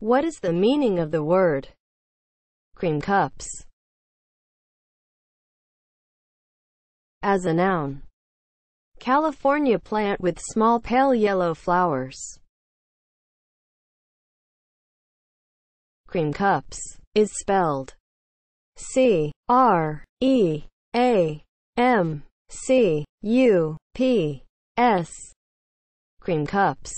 What is the meaning of the word cream cups? As a noun, California plant with small pale yellow flowers. Cream cups is spelled C R E A M C U P S. Cream cups.